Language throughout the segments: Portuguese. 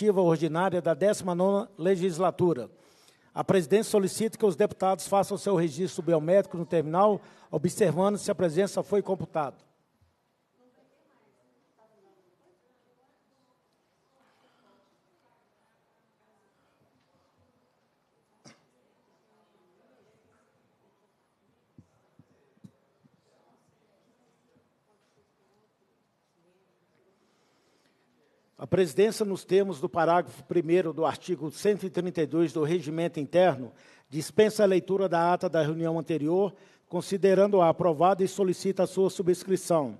legislativa ordinária da 19ª legislatura. A presidência solicita que os deputados façam seu registro biométrico no terminal, observando se a presença foi computada. A presidência, nos termos do parágrafo 1 do artigo 132 do Regimento Interno, dispensa a leitura da ata da reunião anterior, considerando-a aprovada e solicita a sua subscrição.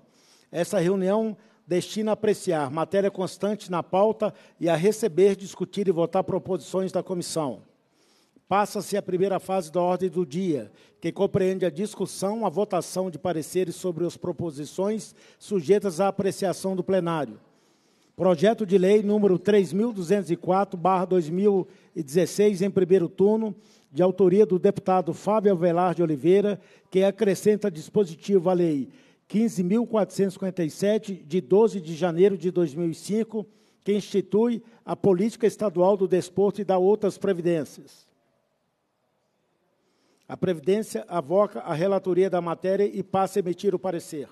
Essa reunião destina a apreciar matéria constante na pauta e a receber, discutir e votar proposições da comissão. Passa-se a primeira fase da ordem do dia, que compreende a discussão, a votação de pareceres sobre as proposições sujeitas à apreciação do plenário. Projeto de Lei número 3.204-2016, em primeiro turno, de autoria do deputado Fábio Avelar de Oliveira, que acrescenta dispositivo à Lei 15.457, de 12 de janeiro de 2005, que institui a Política Estadual do Desporto e dá outras previdências. A Previdência avoca a relatoria da matéria e passa a emitir o parecer.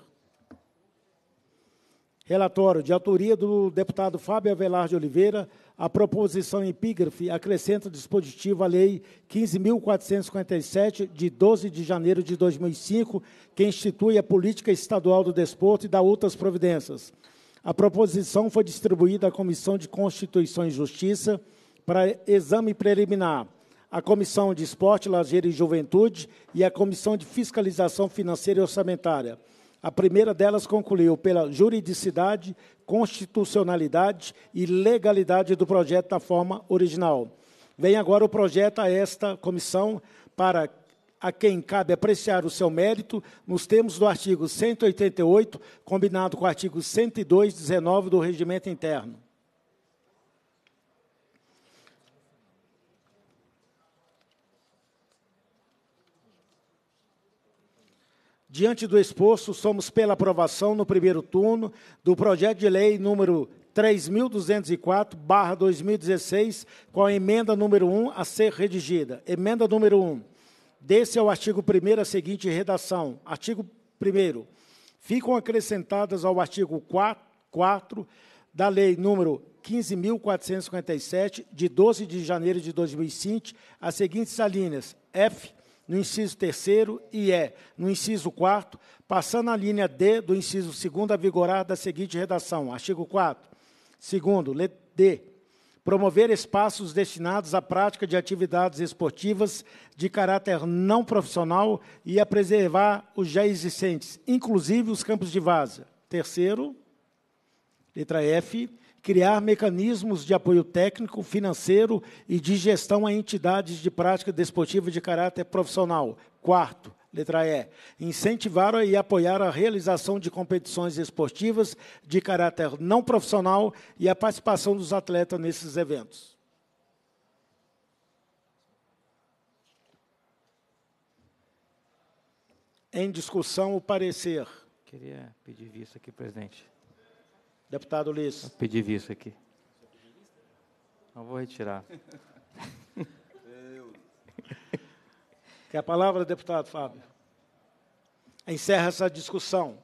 Relatório de autoria do deputado Fábio Avelar de Oliveira, a proposição epígrafe acrescenta dispositivo à Lei 15.457, de 12 de janeiro de 2005, que institui a política estadual do desporto e dá outras providências. A proposição foi distribuída à Comissão de Constituição e Justiça para exame preliminar, à Comissão de Esporte, Lazer e Juventude e à Comissão de Fiscalização Financeira e Orçamentária. A primeira delas concluiu pela juridicidade, constitucionalidade e legalidade do projeto da forma original. Vem agora o projeto a esta comissão para a quem cabe apreciar o seu mérito nos termos do artigo 188, combinado com o artigo 102, 19 do Regimento Interno. Diante do exposto, somos pela aprovação no primeiro turno do projeto de lei número 3.204/2016, com a emenda número 1 a ser redigida. Emenda número 1. Desse o artigo 1 a seguinte redação: Artigo 1 Ficam acrescentadas ao artigo 4, 4 da Lei número 15.457, de 12 de janeiro de 2005, as seguintes alíneas: F no inciso 3 e E é, no inciso 4, passando a linha D do inciso 2 a vigorar da seguinte redação: artigo 4. Segundo, D. Promover espaços destinados à prática de atividades esportivas de caráter não profissional e a preservar os já existentes, inclusive os campos de vaza. Terceiro, letra F criar mecanismos de apoio técnico, financeiro e de gestão a entidades de prática desportiva de caráter profissional. Quarto, letra E, incentivar e apoiar a realização de competições esportivas de caráter não profissional e a participação dos atletas nesses eventos. Em discussão, o parecer. Queria pedir vista aqui, presidente. Deputado Ulisses. Eu pedi visto aqui. Não vou retirar. Quer a palavra, deputado Fábio? Encerra essa discussão.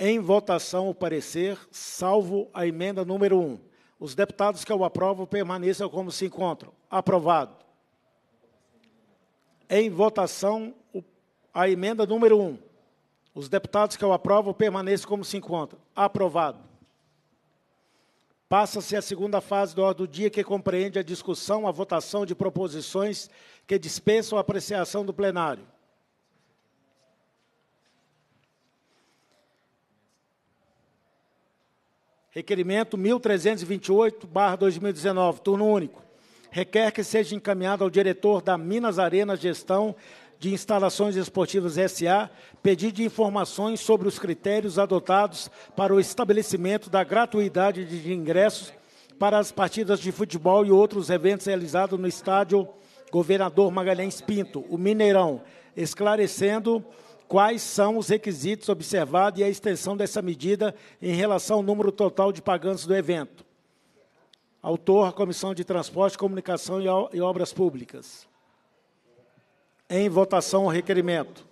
Em votação o parecer, salvo a emenda número 1. Os deputados que o aprovam permaneçam como se encontram. Aprovado em votação a emenda número 1. Os deputados que eu aprovo permaneçam como se encontram. Aprovado. Passa-se a segunda fase do ordem do dia, que compreende a discussão, a votação de proposições que dispensam a apreciação do plenário. Requerimento 1328, 2019, turno único requer que seja encaminhado ao diretor da Minas Arena Gestão de Instalações Esportivas SA pedido de informações sobre os critérios adotados para o estabelecimento da gratuidade de ingressos para as partidas de futebol e outros eventos realizados no estádio Governador Magalhães Pinto, o Mineirão, esclarecendo quais são os requisitos observados e a extensão dessa medida em relação ao número total de pagantes do evento. Autor, Comissão de Transporte, Comunicação e Obras Públicas. Em votação o requerimento.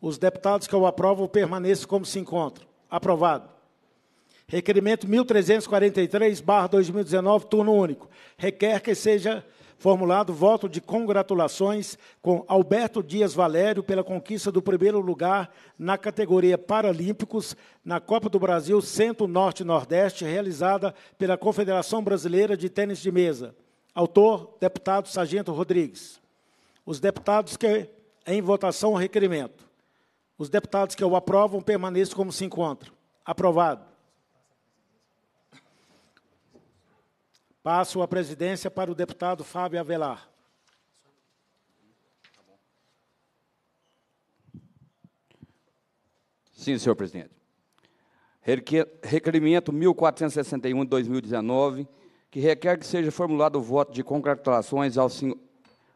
Os deputados que o aprovam permaneçam como se encontram. Aprovado. Requerimento 1343, barra 2019, turno único. Requer que seja formulado voto de congratulações com Alberto Dias Valério pela conquista do primeiro lugar na categoria Paralímpicos na Copa do Brasil Centro-Norte-Nordeste, realizada pela Confederação Brasileira de Tênis de Mesa. Autor, deputado Sargento Rodrigues. Os deputados que, em votação, o requerimento. Os deputados que o aprovam permaneçam como se encontram. Aprovado. Passo a presidência para o deputado Fábio Avelar. Sim, senhor presidente. Requerimento 1461 de 2019, que requer que seja formulado o voto de congratulações ao senhor,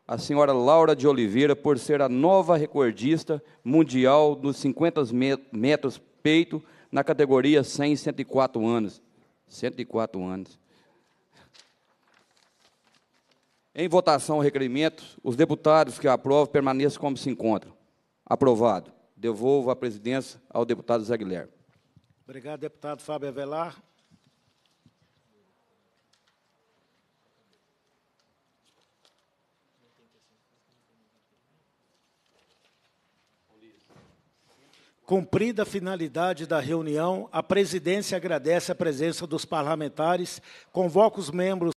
à senhora Laura de Oliveira por ser a nova recordista mundial dos 50 metros peito na categoria 100 e 104 anos. 104 anos. Em votação o requerimento, os deputados que aprovam permaneçam como se encontram. Aprovado. Devolvo a presidência ao deputado Zé Guilherme. Obrigado, deputado Fábio Avelar. Cumprida a finalidade da reunião, a presidência agradece a presença dos parlamentares, convoca os membros